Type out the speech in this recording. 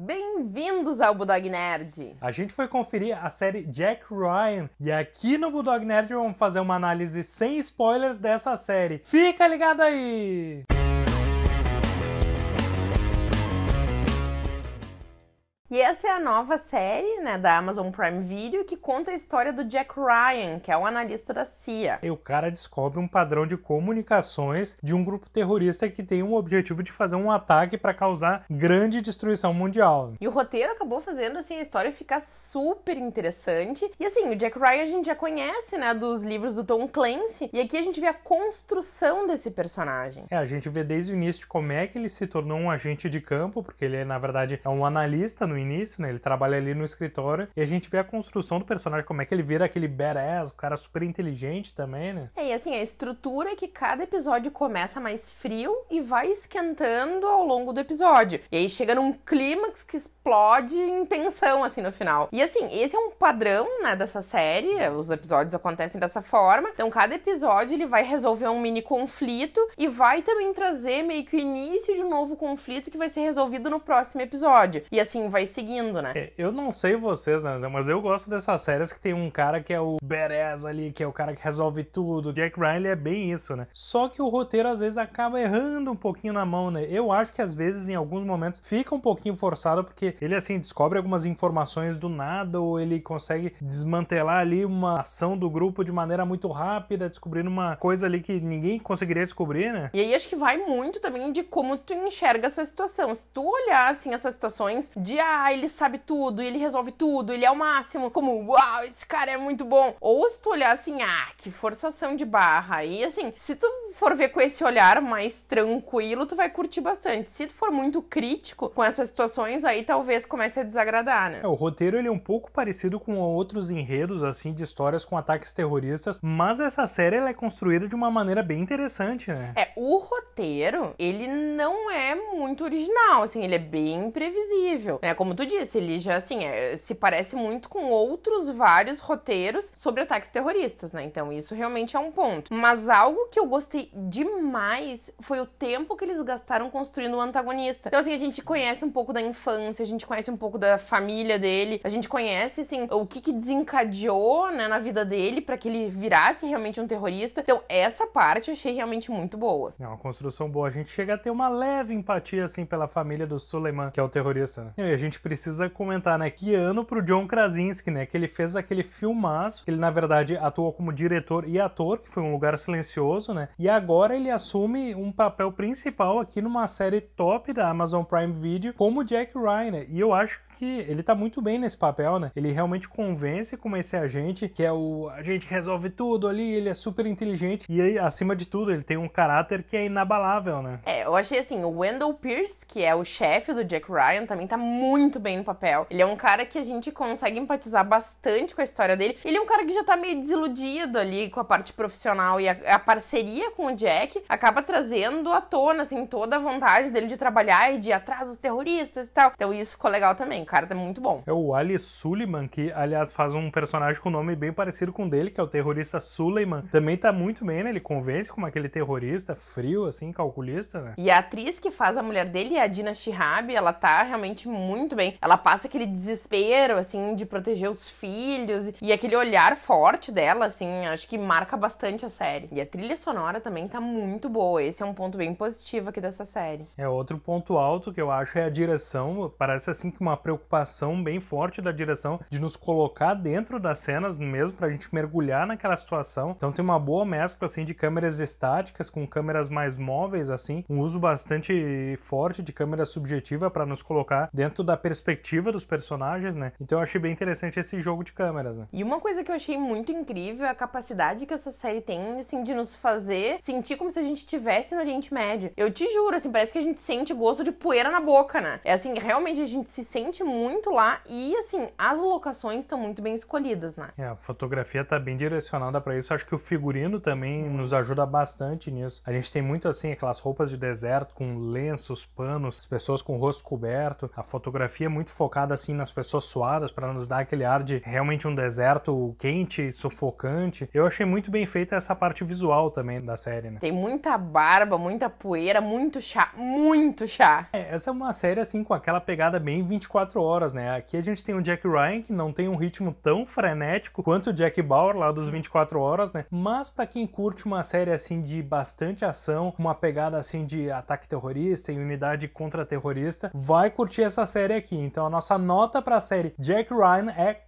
Bem-vindos ao Bulldog Nerd! A gente foi conferir a série Jack Ryan e aqui no Bulldog Nerd vamos fazer uma análise sem spoilers dessa série. Fica ligado aí! E essa é a nova série né, da Amazon Prime Video que conta a história do Jack Ryan, que é um analista da CIA. E o cara descobre um padrão de comunicações de um grupo terrorista que tem o objetivo de fazer um ataque para causar grande destruição mundial. E o roteiro acabou fazendo assim a história ficar super interessante. E assim, o Jack Ryan a gente já conhece, né, dos livros do Tom Clancy, e aqui a gente vê a construção desse personagem. É, a gente vê desde o início como é que ele se tornou um agente de campo, porque ele é, na verdade é um analista no início, né? Ele trabalha ali no escritório e a gente vê a construção do personagem, como é que ele vira aquele badass, o cara super inteligente também, né? É, e assim, a estrutura é que cada episódio começa mais frio e vai esquentando ao longo do episódio. E aí chega num clímax que explode em tensão, assim, no final. E assim, esse é um padrão, né, dessa série, os episódios acontecem dessa forma. Então, cada episódio ele vai resolver um mini conflito e vai também trazer meio que o início de um novo conflito que vai ser resolvido no próximo episódio. E assim, vai seguindo, né? É, eu não sei vocês, né? Mas eu gosto dessas séries que tem um cara que é o badass ali, que é o cara que resolve tudo. Jack Ryan é bem isso, né? Só que o roteiro às vezes acaba errando um pouquinho na mão, né? Eu acho que às vezes, em alguns momentos, fica um pouquinho forçado, porque ele assim descobre algumas informações do nada, ou ele consegue desmantelar ali uma ação do grupo de maneira muito rápida, descobrindo uma coisa ali que ninguém conseguiria descobrir, né? E aí acho que vai muito também de como tu enxerga essa situação. Se tu olhar assim essas situações de ah, ah, ele sabe tudo, ele resolve tudo, ele é o máximo, como, uau, esse cara é muito bom. Ou se tu olhar assim, ah, que forçação de barra. E assim, se tu for ver com esse olhar mais tranquilo, tu vai curtir bastante. Se tu for muito crítico com essas situações, aí talvez comece a desagradar, né? É, o roteiro ele é um pouco parecido com outros enredos assim de histórias com ataques terroristas, mas essa série ela é construída de uma maneira bem interessante, né? É, o roteiro, ele não é muito original, assim, ele é bem previsível, né? Como como tu disse, ele já assim, é, se parece muito com outros vários roteiros sobre ataques terroristas, né? Então isso realmente é um ponto. Mas algo que eu gostei demais foi o tempo que eles gastaram construindo o antagonista. Então assim, a gente conhece um pouco da infância, a gente conhece um pouco da família dele, a gente conhece assim o que, que desencadeou, né, na vida dele para que ele virasse realmente um terrorista. Então essa parte eu achei realmente muito boa. É uma construção boa. A gente chega a ter uma leve empatia assim pela família do Suleiman, que é o terrorista, né? E a gente gente precisa comentar, né? Que ano pro John Krasinski, né? Que ele fez aquele filmaço, ele na verdade atuou como diretor e ator, que foi um lugar silencioso, né? E agora ele assume um papel principal aqui numa série top da Amazon Prime Video como Jack Ryan, né? E eu acho que ele tá muito bem nesse papel, né? Ele realmente convence como esse agente, que é o a gente resolve tudo ali, ele é super inteligente e aí, acima de tudo, ele tem um caráter que é inabalável, né? É, eu achei assim, o Wendell Pierce, que é o chefe do Jack Ryan, também tá muito bem no papel. Ele é um cara que a gente consegue empatizar bastante com a história dele. Ele é um cara que já tá meio desiludido ali com a parte profissional e a, a parceria com o Jack acaba trazendo à tona assim toda a vontade dele de trabalhar e de ir atrás dos terroristas e tal. Então isso ficou legal também cara tá é muito bom. É o Ali Suleiman, que aliás faz um personagem com nome bem parecido com o dele, que é o terrorista Suleiman. Também tá muito bem, né? Ele convence como aquele terrorista frio, assim, calculista, né? E a atriz que faz a mulher dele é a Dina Shihab, ela tá realmente muito bem. Ela passa aquele desespero, assim, de proteger os filhos e aquele olhar forte dela, assim, acho que marca bastante a série. E a trilha sonora também tá muito boa. Esse é um ponto bem positivo aqui dessa série. É, outro ponto alto que eu acho é a direção. Parece, assim, que uma preocupação preocupação bem forte da direção de nos colocar dentro das cenas mesmo para a gente mergulhar naquela situação. Então tem uma boa mescla assim de câmeras estáticas com câmeras mais móveis assim, um uso bastante forte de câmera subjetiva para nos colocar dentro da perspectiva dos personagens, né? Então eu achei bem interessante esse jogo de câmeras, né? E uma coisa que eu achei muito incrível é a capacidade que essa série tem assim de nos fazer sentir como se a gente estivesse no Oriente Médio. Eu te juro, assim, parece que a gente sente gosto de poeira na boca, né? É assim, realmente a gente se sente muito lá e, assim, as locações estão muito bem escolhidas, né? É, a fotografia tá bem direcionada para isso. Acho que o figurino também hum. nos ajuda bastante nisso. A gente tem muito, assim, aquelas roupas de deserto com lenços, panos, as pessoas com o rosto coberto. A fotografia é muito focada, assim, nas pessoas suadas para nos dar aquele ar de realmente um deserto quente, sufocante. Eu achei muito bem feita essa parte visual também da série, né? Tem muita barba, muita poeira, muito chá, muito chá. É, essa é uma série, assim, com aquela pegada bem 24 24 horas, né? Aqui a gente tem o Jack Ryan, que não tem um ritmo tão frenético quanto o Jack Bauer lá dos 24 horas, né? Mas para quem curte uma série assim de bastante ação, uma pegada assim de ataque terrorista e unidade contra-terrorista, vai curtir essa série aqui. Então a nossa nota para a série Jack Ryan é